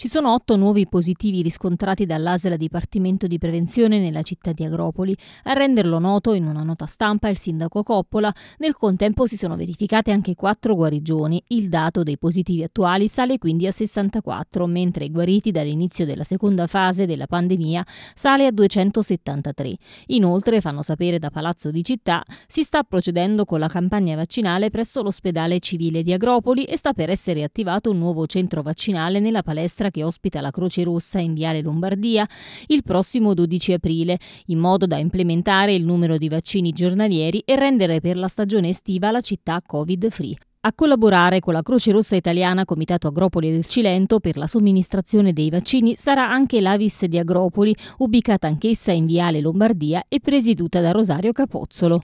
Ci sono otto nuovi positivi riscontrati dall'ASL Dipartimento di Prevenzione nella città di Agropoli. A renderlo noto in una nota stampa il sindaco Coppola, nel contempo si sono verificate anche quattro guarigioni. Il dato dei positivi attuali sale quindi a 64, mentre i guariti dall'inizio della seconda fase della pandemia sale a 273. Inoltre, fanno sapere da Palazzo di Città, si sta procedendo con la campagna vaccinale presso l'ospedale civile di Agropoli e sta per essere attivato un nuovo centro vaccinale nella palestra mostra che ospita la Croce Rossa in Viale Lombardia il prossimo 12 aprile, in modo da implementare il numero di vaccini giornalieri e rendere per la stagione estiva la città Covid-free a collaborare con la Croce Rossa Italiana Comitato Agropoli del Cilento per la somministrazione dei vaccini sarà anche l'Avis di Agropoli, ubicata anch'essa in Viale Lombardia e presieduta da Rosario Capozzolo.